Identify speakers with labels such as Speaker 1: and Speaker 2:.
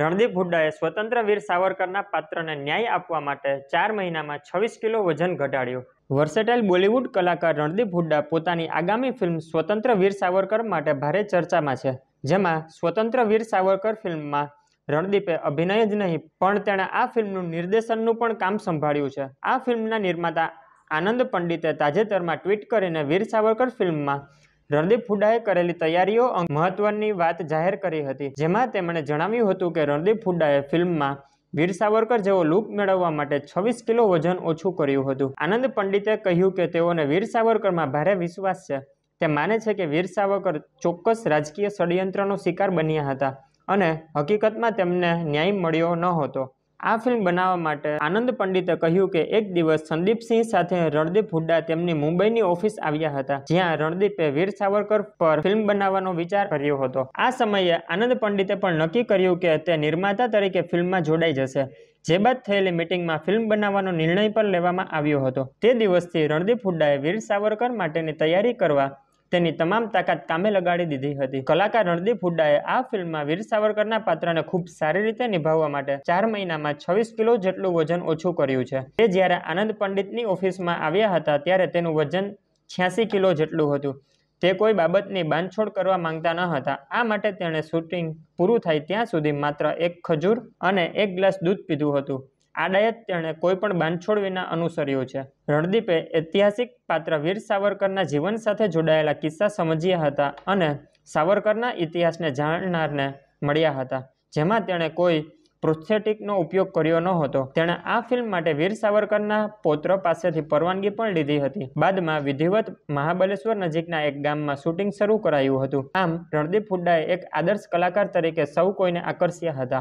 Speaker 1: રણદીપ હુડ્ડાએ સ્વતંત્ર વીર સાવરકરના પાત્રને ન્યાય આપવા માટે ચાર મહિનામાં છવ્વીસ કિલો વજન ઘટાડ્યું વર્સેટાઇલ બોલિવૂડ કલાકાર રણદીપ હુડ્ડા પોતાની આગામી ફિલ્મ સ્વતંત્ર વીર સાવરકર માટે ભારે ચર્ચામાં છે જેમાં સ્વતંત્ર વીર સાવરકર ફિલ્મમાં રણદીપે અભિનય જ નહીં પણ તેણે આ ફિલ્મનું નિર્દેશનનું પણ કામ સંભાળ્યું છે આ ફિલ્મના નિર્માતા આનંદ પંડિતે તાજેતરમાં ટ્વીટ કરીને વીર સાવરકર ફિલ્મમાં રણદીપ હુડાએ કરેલી તૈયારીઓ અંગે મહત્વની વાત જાહેર કરી હતી જેમાં તેમણે જણાવ્યું હતું કે રણદીપ હુડાએ ફિલ્મમાં વીર સાવરકર જેવો લુક મેળવવા માટે છવ્વીસ કિલો વજન ઓછું કર્યું હતું આનંદ પંડિતે કહ્યું કે તેઓને વીર સાવરકરમાં ભારે વિશ્વાસ છે તે માને છે કે વીર સાવરકર ચોક્કસ રાજકીય ષડયંત્રનો શિકાર બન્યા હતા અને હકીકતમાં તેમને ન્યાય મળ્યો ન હતો આ ફિલ્મ બનાવવા માટે આનંદ પંડિતે કહ્યું કે એક દિવસ સંદીપસિંહ સાથે રણદીપ હુડ્ડા તેમની મુંબઈની ઓફિસ આવ્યા હતા જ્યાં રણદીપે વીર સાવરકર પર ફિલ્મ બનાવવાનો વિચાર કર્યો હતો આ સમયે આનંદ પંડિતે પણ નક્કી કર્યું કે તે નિર્માતા તરીકે ફિલ્મમાં જોડાઈ જશે જે બાદ થયેલી મિટિંગમાં ફિલ્મ બનાવવાનો નિર્ણય પણ લેવામાં આવ્યો હતો તે દિવસથી રણદીપ હુડ્ડાએ વીર સાવરકર માટેની તૈયારી કરવા તેની તમામ તાકાત કામે લગાડી દીધી હતી કલાકાર રણદીપ હુડ્ડાએ આ ફિલ્મમાં વીર સાવરકરના પાત્રને ખૂબ સારી રીતે નિભાવવા માટે ચાર મહિનામાં છવ્વીસ કિલો જેટલું વજન ઓછું કર્યું છે તે જ્યારે આનંદ પંડિતની ઓફિસમાં આવ્યા હતા ત્યારે તેનું વજન છ્યાસી કિલો જેટલું હતું તે કોઈ બાબતની બાંધછોડ કરવા માંગતા ન હતા આ માટે તેણે શૂટિંગ પૂરું થાય ત્યાં સુધી માત્ર એક ખજૂર અને એક ગ્લાસ દૂધ પીધું હતું આ તેણે કોઈ પણ બાંધછોડ વિના અનુસર્યું છે રણદીપે ઐતિહાસિક પાત્ર વીર સાવરકરના જીવન સાથે જોડાયેલા કિસ્સા સમજ્યા હતા અને સાવરકરના ઇતિહાસને જાણનારને મળ્યા હતા જેમાં તેણે કોઈ પ્રોસ્થેટિકનો ઉપયોગ કર્યો ન હતો તેણે આ ફિલ્મ માટે વીર સાવરકરના પૌત્ર પાસેથી પરવાનગી પણ લીધી હતી બાદમાં વિધિવત મહાબલેશ્વર નજીકના એક ગામમાં શૂટિંગ શરૂ કરાયું હતું આમ રણદીપ હુડ્ડાએ એક આદર્શ કલાકાર તરીકે સૌ કોઈને આકર્ષ્યા હતા